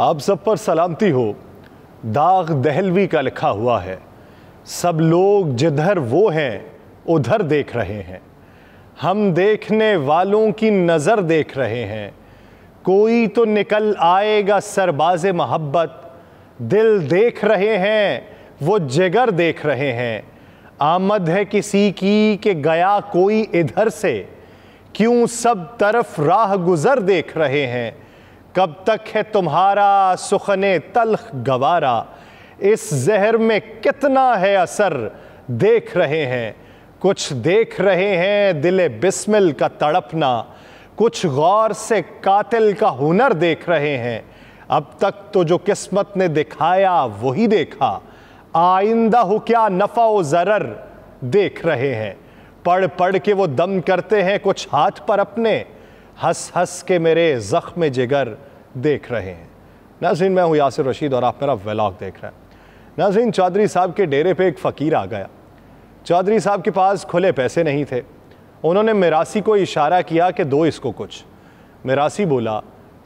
आप सब पर सलामती हो दाग दहलवी का लिखा हुआ है सब लोग जिधर वो हैं उधर देख रहे हैं हम देखने वालों की नज़र देख रहे हैं कोई तो निकल आएगा सरबाज मोहब्बत दिल देख रहे हैं वो जिगर देख रहे हैं आमद है किसी की कि गया कोई इधर से क्यों सब तरफ राह गुज़र देख रहे हैं कब तक है तुम्हारा सुखने तलख गवारा इस जहर में कितना है असर देख रहे हैं कुछ देख रहे हैं दिल बिस्मिल का तड़पना कुछ गौर से कातिल का हुनर देख रहे हैं अब तक तो जो किस्मत ने दिखाया वही देखा आइंदा हो क्या नफ़ा व ज़रर देख रहे हैं पढ़ पढ़ के वो दम करते हैं कुछ हाथ पर अपने हंस हंस के मेरे ज़ख्म जिगर देख रहे हैं नाजीन मैं हूँ यासिर रशीद और आप मेरा व्लाग देख रहे हैं नाजिन चौधरी साहब के डेरे पे एक फ़कीर आ गया चौधरी साहब के पास खुले पैसे नहीं थे उन्होंने मरासी को इशारा किया कि दो इसको कुछ मरासी बोला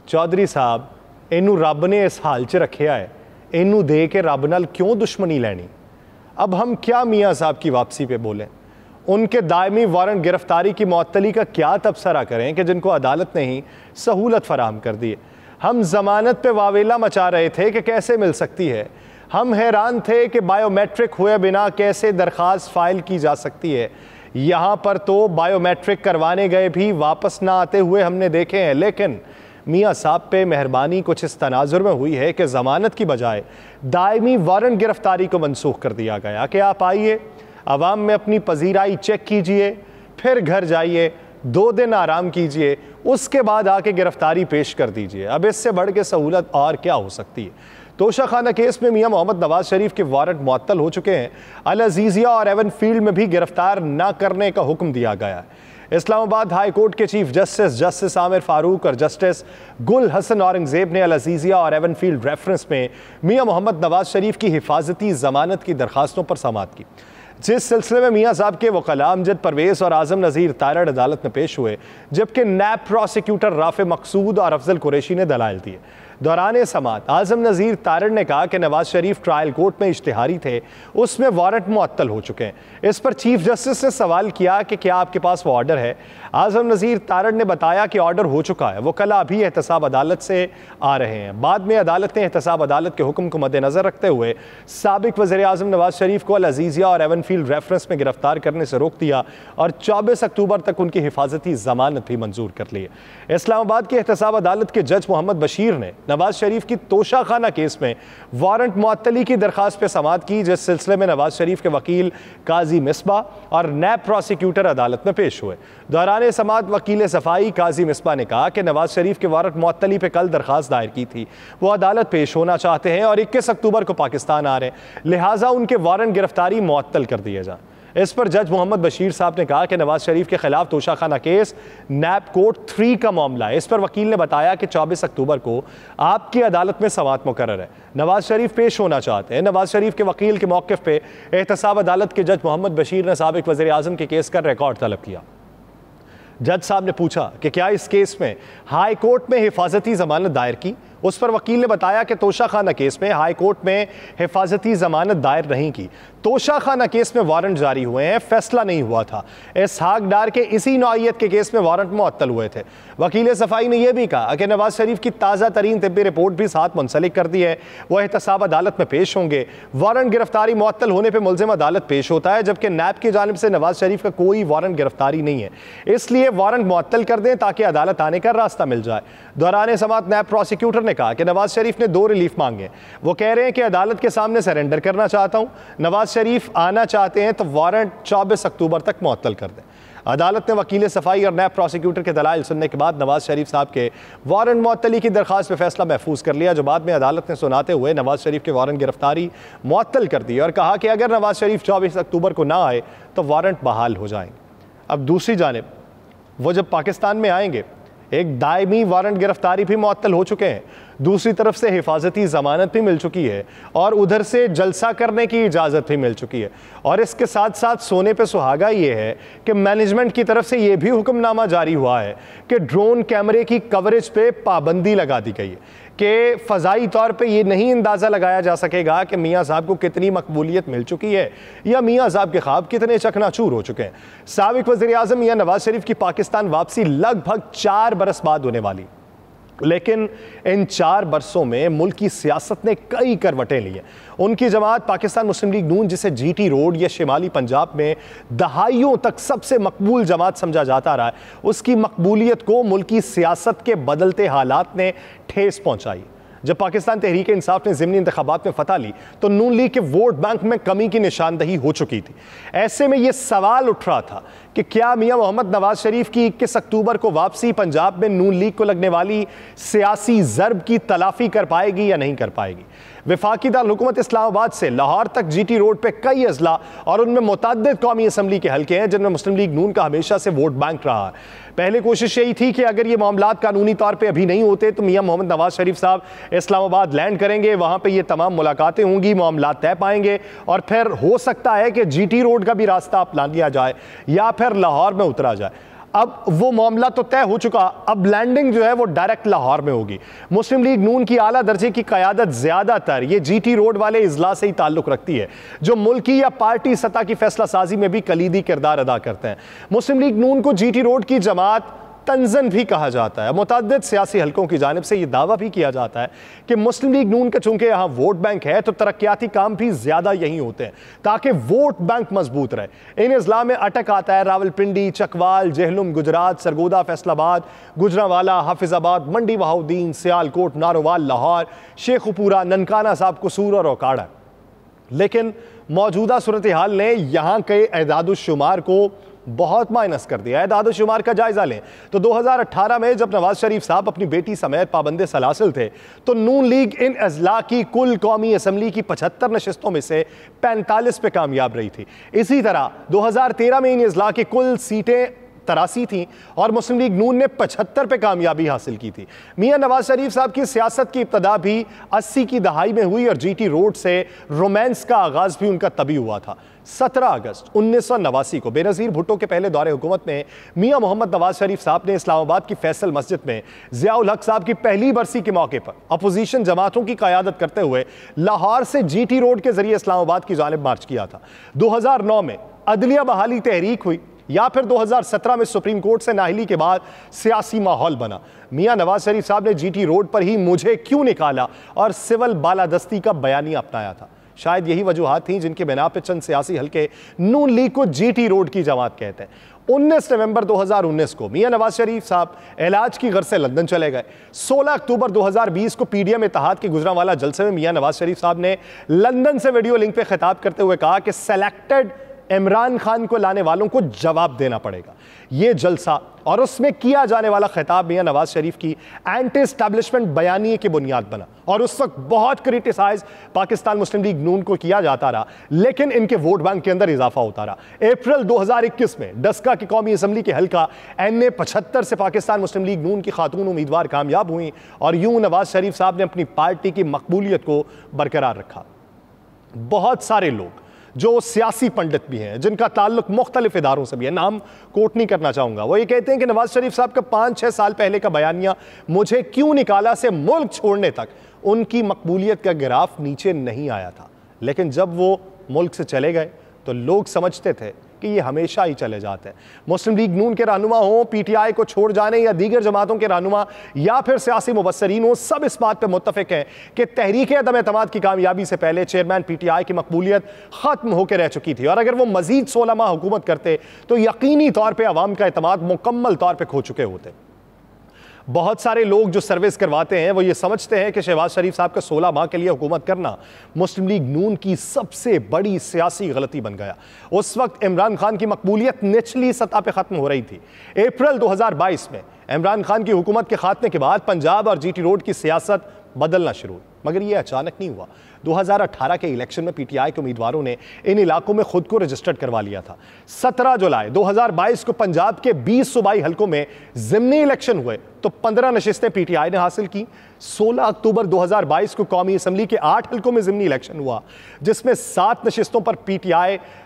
चौधरी साहब इनू रब ने इस हाल च रखा है इनू दे के रब न क्यों दुश्मनी लैनी अब हम क्या मियाँ साहब की वापसी पर बोलें उनके दायमी वारंट गिरफ्तारी की मअतली का क्या तबसरा करें कि जिनको अदालत ने ही सहूलत फराहम कर दी है हम जमानत पे वावेला मचा रहे थे कि कैसे मिल सकती है हम हैरान थे कि बायोमेट्रिक हुए बिना कैसे दरख्वास्त फाइल की जा सकती है यहाँ पर तो बायोमेट्रिक करवाने गए भी वापस ना आते हुए हमने देखे हैं लेकिन मियाँ साहब पे मेहरबानी कुछ इस तनाजुर में हुई है कि ज़मानत की बजाय दायमी वारंट गिरफ्तारी को मनसूख कर दिया गया कि आप आइए आवाम में अपनी पजीराई चेक कीजिए फिर घर जाइए दो दिन आराम कीजिए उसके बाद आके गिरफ्तारी पेश कर दीजिए अब इससे बढ़ के सहूलत और क्या हो सकती है तोशा खाना केस में मियां मोहम्मद नवाज शरीफ के वारंट मअतल हो चुके हैं अल अजीज़िया और एवन फील्ड में भी गिरफ्तार ना करने का हुक्म दिया गया है इस्लामाबाद हाई कोर्ट के chief justice justice Aamir Farooq और जस्टिस गुल हसन औरंगजेब ने अल अजीज़िया और एवन फील्ड रेफरेंस में मियां मोहम्मद नवाज शरीफ की हिफाजती जमानत की दरखास्तों पर समात की जिस सिलसिले में मियाँ साहब के वकला अमजद परवेज और आजम नज़ीर तारड़ अदालत में पेश हुए जबकि नैब प्रोसिक्यूटर राफे मकसूद और अफजल कुरैशी ने दलाल दिए दौरान समात आजम नज़ीर तारड़ ने कहा कि नवाज शरीफ ट्रायल कोर्ट में इश्तहारी थे उसमें वारंट मुअत्तल हो चुके हैं इस पर चीफ जस्टिस ने सवाल किया कि क्या आपके पास वो ऑर्डर है आजम नज़ीर तारड़ ने बताया कि ऑर्डर हो चुका है वो कल अभी एहतसाब अदालत से आ रहे हैं बाद में अदालत ने एहतसाब अदालत के हुक्म को मद्देनज़र रखते हुए सबक वजर अजम नवाज शरीफ को अलजीज़िया और एवन फील्ड रेफरेंस में गिरफ्तार करने से रोक दिया और चौबीस अक्टूबर तक उनकी हिफाजती जमानत भी मंजूर कर ली इस्लामाबाद की एहतसाब अदालत के जज मोहम्मद बशीर ने नवाज शरीफ की तोशाखाना केस में वारंट मअतली की दरख्वास्त पर समात की जिस सिलसिले में नवाज शरीफ के वकील काजी मिसबा और नैब प्रोसिक्यूटर अदालत में पेश हुए दौरान समात वकील सफाई काजी मिसबा ने कहा कि नवाज शरीफ के वारंट मअतली पर कल दरख्वास्त दायर की थी वो अदालत पेश होना चाहते हैं और इक्कीस अक्टूबर को पाकिस्तान आ रहे हैं लिहाजा उनके वारंट गिरफ्तारी मअतल कर दिए जाए इस पर जज मोहम्मद बशीर साहब ने कहा कि नवाज शरीफ के खिलाफ Toshakhana case NAB court three का मामला है इस पर वकील ने बताया कि चौबीस अक्टूबर को आपकी अदालत में सवात मुकर है नवाज शरीफ पेश होना चाहते हैं नवाज शरीफ के वकील के मौके पर एहतसाब अदालत के जज मोहम्मद बशीर ने सबक वजी अजम के केस का रिकॉर्ड तलब किया जज साहब ने पूछा कि क्या इस केस में हाई कोर्ट में हिफाजती जमानत दायर की उस पर वकील ने बताया कि तोशा खाना केस में हाई कोर्ट में हिफाजती जमानत दायर नहीं की तोशा खाना केस में वारंट जारी हुए हैं फैसला नहीं हुआ था इसहाक डार के इसी नौीयत के केस में वारंट मअतल हुए थे वकील सफाई ने यह भी कहा कि नवाज शरीफ की ताज़ा तरीन तबी रिपोर्ट भी साथ मुंसलिक कर दी है वह एहतसाब अदालत में पेश होंगे वारंट गिरफ्तारी मुअत्तल होने पर मुलजिम अदालत पेश होता है जबकि नैब की जानब से नवाज शरीफ का कोई वारंट गिरफ्तारी नहीं है इसलिए वारंट मुअत्तल कर दें ताकि अदालत आने का रास्ता मिल जाए दौरान समात नैब प्रोसिक्यूटर ने ने कहा कि नवाज शरीफ ने दो रिलीफ मांगे वो कह रहे हैं कि अदालत के सामने सरेंडर करना चाहता हूँ नवाज शरीफ आना चाहते हैं तो वारंट चौबीस अक्टूबर तक मअतल कर दें अदालत ने वकील सफाई और नैब प्रोसिक्यूटर के दलाल सुनने के बाद नवाज शरीफ साहब के वारंट मअतली की दरख्वास्त पर फैसला महफूज कर लिया जो बाद में अदालत ने सुनाते हुए नवाज शरीफ के वारंट गिरफ्तारी मअतल कर दी और कहा कि अगर नवाज शरीफ चौबीस अक्टूबर को ना आए तो वारंट बहाल हो जाएंगे अब दूसरी जानब वो जब पाकिस्तान में आएंगे एक दायमी वारंट गिरफ्तारी भी मअतल हो चुके हैं दूसरी तरफ से हिफाजती ज़मानत भी मिल चुकी है और उधर से जलसा करने की इजाज़त भी मिल चुकी है और इसके साथ साथ सोने पे सुहागा ये है कि मैनेजमेंट की तरफ से ये भी हुक्मनामा जारी हुआ है कि ड्रोन कैमरे की कवरेज पे पाबंदी लगा दी गई है कि फ़जाई तौर पे ये नहीं अंदाज़ा लगाया जा सकेगा कि मियाँ साहब को कितनी मकबूलियत मिल चुकी है या मियाँ साहब के ख्वाब कितने चकनाचूर हो चुके हैं सबक वजी अजम या नवाज शरीफ की पाकिस्तान वापसी लगभग चार बरस बाद होने वाली लेकिन इन चार बरसों में मुल्क की सियासत ने कई करवटें ली हैं उनकी जमात पाकिस्तान मुस्लिम लीग नून जिसे जीटी रोड या शिमाली पंजाब में दहाइयों तक सबसे मकबूल जमात समझा जाता रहा है उसकी मकबूलियत को मुल्क की सियासत के बदलते हालात ने ठेस पहुंचाई जब पाकिस्तान तहरीक इंसाफ ने ज़मनी इंतबात में फतह ली तो नून लीग के वोट बैंक में कमी की निशानदही हो चुकी थी ऐसे में ये सवाल उठ रहा था कि क्या मियां मोहम्मद नवाज शरीफ की इक्कीस अक्टूबर को वापसी पंजाब में नून लीग को लगने वाली सियासी जरब की तलाफी कर पाएगी या नहीं कर पाएगी वफाकी दारकूमत इस्लामाबाद से लाहौर तक जी टी रोड पर कई अजला और उनमें मुतद कौमी असम्बली के हल्के हैं जिनमें मुस्लिम लीग नून का हमेशा से वोट बैंक रहा पहले कोशिश यही थी कि अगर ये मामला कानूनी तौर पर अभी नहीं होते तो मियाँ मोहम्मद नवाज शरीफ साहब इस्लामाबाद लैंड करेंगे वहाँ पर यह तमाम मुलाकातें होंगी मामला तय पाएंगे और फिर हो सकता है कि जी टी रोड का भी रास्ता अपना लिया जाए या फिर फिर लाहौर में उतरा जाए अब वो मामला तो तय हो चुका अब लैंडिंग जो है वो डायरेक्ट लाहौर में होगी मुस्लिम लीग नून की आला दर्जे की क्यादत ज़्यादातर ये जीटी रोड वाले अजला से ही ताल्लुक़ रखती है जो मुल्की या पार्टी सतह की फैसला साजी में भी कलीदी किरदार अदा करते हैं मुस्लिम लीग नून को जीटी रोड की जमात तंजन भी कहा जाता है मुतद सियासी हलकों की जानब से यह दावा भी किया जाता है कि मुस्लिम लीग नून का चूंकि यहाँ वोट बैंक है तो तरक्याती काम भी ज़्यादा यहीं होते हैं ताकि वोट बैंक मजबूत रहे इन अजला में अटक आता है रावलपिंडी चकवाल जहलुम गुजरात सरगोदा फैसलाबाद गुजरावाला हाफिजाबाद मंडी बहाउद्दीन सियालकोट नारोवाल लाहौर शेखपुरा ननकाना साहब कसूर और औकाड़ा लेकिन मौजूदा सूरत हाल ने यहाँ के एदाद को बहुत माइनस कर दिया है दादो शुमार का जायजा लें तो 2018 में जब नवाज शरीफ साहब अपनी बेटी समेत पाबंद सलासिल थे तो नून लीग इन अजला की कुल कौमी असम्बली की पचहत्तर नशस्तों में से पैंतालीस पे कामयाब रही थी इसी तरह 2013 में इन अजला की कुल सीटें तरासी थी और मुस्लिम लीग नून ने पचहत्तर पे कामयाबी हासिल की थी मियाँ नवाज शरीफ साहब की सियासत की इब्तदा भी अस्सी की दहाई में हुई और जीटी रोड से रोमांस का आगाज़ भी उनका तभी हुआ था 17 अगस्त उन्नीस सौ नवासी को बेनज़ीर भुट्टो के पहले दौरे हुकूमत में मियाँ मोहम्मद नवाज शरीफ साहब ने इस्लामाबाद की फैसल मस्जिद में जियाउल हक साहब की पहली बरसी के मौके पर अपोजिशन जमातों की क्यादत करते हुए लाहौर से जीटी रोड के जरिए इस्लामाबाद की जानब मार्च किया था 2009 में अदलिया बहाली तहरीक हुई या फिर 2017 में सुप्रीम कोर्ट से नाहली के बाद सियासी माहौल बना मियां नवाज शरीफ साहब ने जीटी रोड पर ही मुझे क्यों निकाला और सिविल बालादस्ती का बयानी अपनाया था शायद यही वजूहत थी जिनके बिना पे चंद सियासी हल्के नून लीग को जी रोड की जमात कहते हैं उन्नीस नवंबर 2019 को मियां नवाज शरीफ साहब इलाज की घर से लंदन चले गए 16 अक्टूबर 2020 को पीडीएम इतिहाद के गुजरा वाला जलसे में मियां नवाज शरीफ साहब ने लंदन से वीडियो लिंक पे खिताब करते हुए कहा कि सेलेक्टेड इमरान खान को लाने वालों को जवाब देना पड़ेगा यह जलसा और उसमें किया जाने वाला खिताब मियाँ नवाज शरीफ की एंटी स्टैब्लिशमेंट बयानी की बुनियाद बना और उस वक्त बहुत क्रिटिसाइज पाकिस्तान मुस्लिम लीग नून को किया जाता रहा लेकिन इनके वोट बैंक के अंदर इजाफा होता रहा अप्रैल 2021 में डस्का की कौमी असम्बली के हल्का एन ए पचहत्तर से पाकिस्तान मुस्लिम लीग नून की खातून उम्मीदवार कामयाब हुई और यूं नवाज शरीफ साहब ने अपनी पार्टी की मकबूलियत को बरकरार रखा बहुत सारे लोग जो सियासी पंडित भी हैं जिनका ताल्लुक मुख्तलिफ इदारों से भी है नाम कोट नहीं करना चाहूँगा वो ये कहते हैं कि नवाज शरीफ साहब का पाँच छः साल पहले का बयानिया मुझे क्यों निकाला से मुल्क छोड़ने तक उनकी मकबूलियत का ग्राफ नीचे नहीं आया था लेकिन जब वो मुल्क से चले गए तो लोग समझते थे कि ये हमेशा ही चले जाते हैं मुस्लिम लीग नून के रहनुमा हों पीटीआई को छोड़ जाने या दीगर जमातों के रहनुमा या फिर सियासी मुबसरीन हों सब इस बात पर मुतफिक हैं कि तहरीक अदम एतम की कामयाबी से पहले चेयरमैन पी टी आई की मकबूलियत ख़त्म होकर रह चुकी थी और अगर वो मजीद सोलह माह हुकूमत करते तो यकीनी तौर पर अवाम का अतमाद मुकम्मल तौर पर खो चुके होते बहुत सारे लोग जो सर्विस करवाते हैं वो ये समझते हैं कि शहबाज शरीफ साहब का सोलह माह के लिए हुकूमत करना मुस्लिम लीग नून की सबसे बड़ी सियासी गलती बन गया उस वक्त इमरान खान की मकबूलियत निचली सतह पर ख़त्म हो रही थी अप्रैल दो हज़ार बाईस में इमरान खान की हुकूमत के खात्मे के बाद पंजाब और जी टी रोड की सियासत बदलना शुरू हुई मगर ये अचानक नहीं हुआ 2018 के इलेक्शन में पीटीआई के उम्मीदवारों ने इन इलाकों में खुद को रजिस्टर्ड करवा लिया था 17 जुलाई 2022 को पंजाब के 20 सूबाई हलकों में जिमनी इलेक्शन हुए तो 15 नशिस्तें पीटीआई ने हासिल की 16 अक्टूबर 2022 को कौमी असम्बली के आठ हलकों में जिमनी इलेक्शन हुआ जिसमें सात नशिस्तों पर पी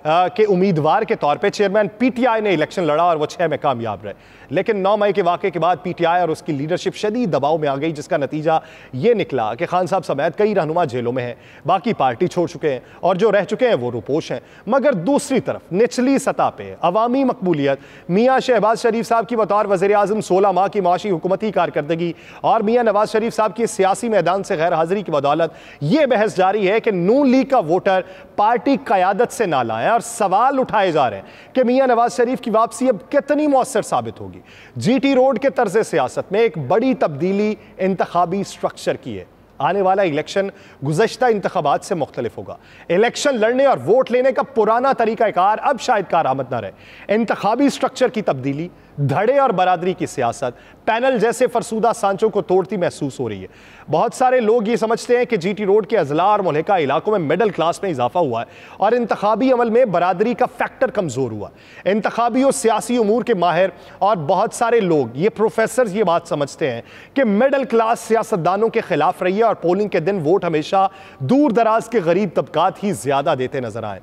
के उम्मीदवार के तौर पर चेयरमैन पी ने इलेक्शन लड़ा और वह छह में कामयाब रहे लेकिन नौ मई के वाक़े के बाद पी और उसकी लीडरशिप शदीद दबाव में आ गई जिसका नतीजा ये निकला कि खान साहब समेत कई रहनुमा जेलों में हैं बाकी पार्टी छोड़ चुके हैं और जो रह चुके हैं वो रुपोश हैं मगर दूसरी तरफ निचली सतह पर अवामी मकबूलियत मियाँ शहबाज शरीफ साहब की बतौर वजे अजम सोलह माह की माशी हुकूमती कारकर्दगी और मियाँ नवाज शरीफ साहब की सियासी मैदान से गैर हाजिरी की बदौलत ये बहस जारी है कि नू लीग का वोटर पार्टी क्यादत से ना लाएँ और सवाल उठाए जा रहे हैं कि मियाँ नवाज शरीफ की वापसी अब कितनी मौसर साबित होगी जी टी रोड के तर्ज सियासत में एक बड़ी तब्दीली इंतबी स्ट्रक्चर की है आने वाला इलेक्शन गुजशत इंतबात से मुख्तलिफ होगा इलेक्शन लड़ने और वोट लेने का पुराना तरीका कार अब शायद कार आमद ना रहे इंतबी स्ट्रक्चर की तब्दीली धड़े और बरादरी की सियासत पैनल जैसे फरसूदा सांचों को तोड़ती महसूस हो रही है बहुत सारे लोग ये समझते हैं कि जीटी रोड के अजला और मलिका इलाकों में मिडल क्लास में इजाफा हुआ है और इंतबी अमल में बरादरी का फैक्टर कमज़ोर हुआ इंतबी और सियासी अमूर के माहिर और बहुत सारे लोग ये प्रोफेसर ये बात समझते हैं कि मिडल क्लास सियासतदानों के खिलाफ रही है और पोलिंग के दिन वोट हमेशा दूर दराज के गरीब तबकात ही ज़्यादा देते नजर आए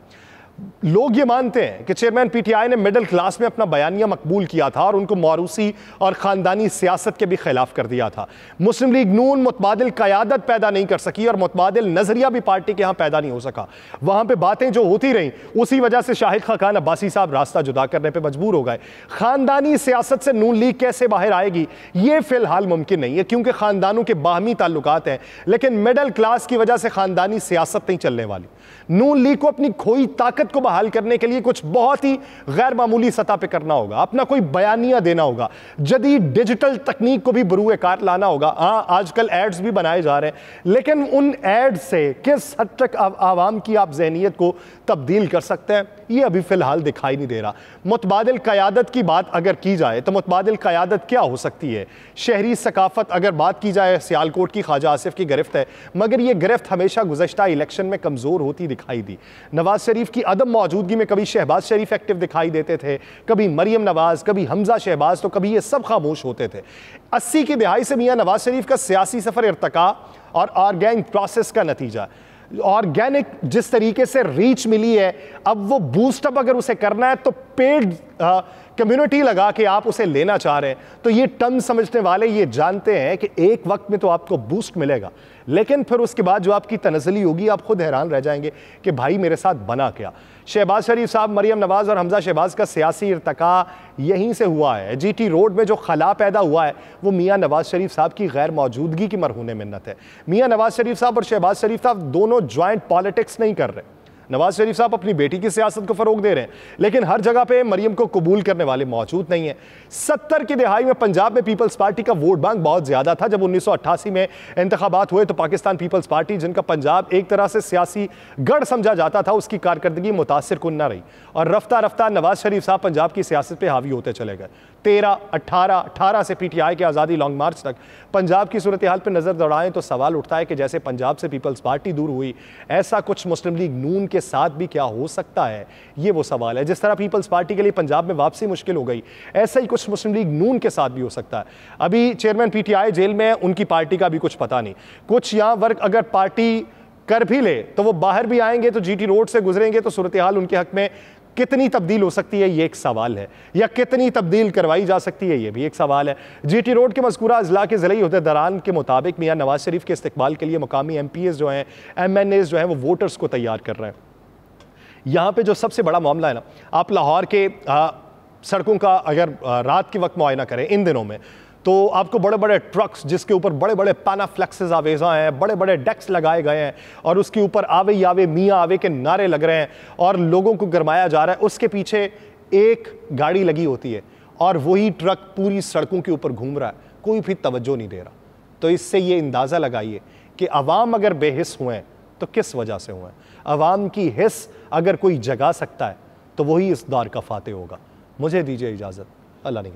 लोग ये मानते हैं कि चेयरमैन पीटीआई ने मिडिल क्लास में अपना बयानिया मकबूल किया था और उनको मारूसी और ख़ानदानी सियासत के भी खिलाफ कर दिया था मुस्लिम लीग नून मुतबादल क़्यादत पैदा नहीं कर सकी और मुतबादल नज़रिया भी पार्टी के यहाँ पैदा नहीं हो सका वहाँ पर बातें जो होती रहीं उसी वजह से शाहिद खान अब्बासी साहब रास्ता जुदा करने पर मजबूर हो गए ख़ानदानी सियासत से नून लीग कैसे बाहर आएगी ये फ़िलहाल मुमकिन नहीं है क्योंकि ख़ानदानों के बाहमी ताल्लुक हैं लेकिन मिडल क्लास की वजह से ख़ानदानी सियासत नहीं चलने वाली नून लीग को अपनी खोई ताकत को बहाल करने के लिए कुछ बहुत ही गैर मामूली सतह पर करना होगा अपना कोई बयानिया देना होगा जदी डिजिटल तकनीक को भी बरूए कार लाना होगा हाँ आजकल एड्स भी बनाए जा रहे हैं लेकिन उन एड से किस हद तक आवाम की आप जहनीत को तब्दील कर सकते हैं ये अभी फ़िलहाल दिखाई नहीं दे रहा मुतबादल क़्यादत की बात अगर की जाए तो मुतबादल क़्यादत क्या हो सकती है शहरी सकाफत अगर बात की जाए सियालकोट की ख्वाजा आसिफ की गिरफ्त है मगर ये गिरफ्त हमेशा गुजशत इलेक्शन में कमज़ोर होती दिखाई दी नवाज शरीफ की अदम मौजूदगी में कभी शहबाज शरीफ एक्टिव दिखाई देते थे कभी मरीम नवाज़ कभी हमजा शहबाज तो कभी ये सब खामोश होते थे अस्सी की दिहाई से मियाँ नवाज शरीफ का सियासी सफ़र इरतका और आर्गैंग प्रोसेस का नतीजा ऑर्गेनिक जिस तरीके से रीच मिली है अब वो बूस्टअप अगर उसे करना है तो पेड कम्युनिटी लगा के आप उसे लेना चाह रहे हैं तो ये टर्म समझने वाले ये जानते हैं कि एक वक्त में तो आपको बूस्ट मिलेगा लेकिन फिर उसके बाद जो आपकी तनजली होगी आप खुद हैरान रह जाएंगे कि भाई मेरे साथ बना क्या शहबाज शरीफ साहब मरियम नवाज़ और हमजा शहबाज का सियासी इरतका यहीं से हुआ है जीटी रोड में जो खला पैदा हुआ है वो मियाँ नवाज़ शरीफ साहब की गैर मौजूदगी की मरहून मिन्नत है मियाँ नवाज़ शरीफ साहब और शहबाज शरीफ साहब दोनों ज्वाइंट पॉलिटिक्स नहीं कर रहे नवाज शरीफ साहब अपनी बेटी की सियासत को फ़रोग दे रहे हैं लेकिन हर जगह पर मरियम को कबूल करने वाले मौजूद नहीं है सत्तर की दिहाई में पंजाब में पीपल्स पार्टी का वोट बैंक बहुत ज़्यादा था जब उन्नीस में इंतबात हुए तो पाकिस्तान पीपल्स पार्टी जिनका पंजाब एक तरह से सियासी गढ़ समझा जाता था उसकी कारकर्दगी मुतासर कन ना रही और रफ्तार रफ्तार नवाज शरीफ साहब पंजाब की सियासत पर हावी होते चले गए तेरह अट्ठारह अठारह से पीटीआई के आज़ादी लॉन्ग मार्च तक पंजाब की सूरत हाल पर नज़र दौड़ाएं तो सवाल उठता है कि जैसे पंजाब से पीपल्स पार्टी दूर हुई ऐसा कुछ मुस्लिम लीग नून के साथ भी क्या हो सकता है ये वो सवाल है जिस तरह पीपल्स पार्टी के लिए पंजाब में वापसी मुश्किल हो गई ऐसा ही कुछ मुस्लिम लीग नून के साथ भी हो सकता है अभी चेयरमैन पी जेल में है उनकी पार्टी का भी कुछ पता नहीं कुछ यहाँ वर्क अगर पार्टी कर भी ले तो वो बाहर भी आएंगे तो जीटी रोड से गुजरेंगे तो सूरत हाल उनके हक में कितनी तब्दील हो सकती है ये एक सवाल है या कितनी तब्दील करवाई जा सकती है ये भी एक सवाल है जीटी रोड के मस्कूरा अजला के ज़िले दरान के मुताबिक मियाँ नवाज शरीफ के इस्तेबाल के लिए मकामी एम जो हैं एम जो हैं वो वोटर्स को तैयार कर रहे हैं यहाँ पे जो सबसे बड़ा मामला है ना आप लाहौर के सड़कों का अगर रात के वक्त मुआयना करें इन दिनों में तो आपको बड़े बड़े ट्रक्स जिसके ऊपर बड़े बड़े पाना फ्लैक्स आवेजा हैं बड़े बड़े डेक्स लगाए गए हैं और उसके ऊपर आवे यावे मियाँ आवे के नारे लग रहे हैं और लोगों को गरमाया जा रहा है उसके पीछे एक गाड़ी लगी होती है और वही ट्रक पूरी सड़कों के ऊपर घूम रहा है कोई भी तवज्जो नहीं दे रहा तो इससे ये अंदाज़ा लगाइए कि आवाम अगर बेहिस हुए हैं तो किस वजह से हुए हैं अवाम की हिस्स अगर कोई जगा सकता है तो वही इस दौर का फातह होगा मुझे दीजिए इजाज़त अल्लाह ने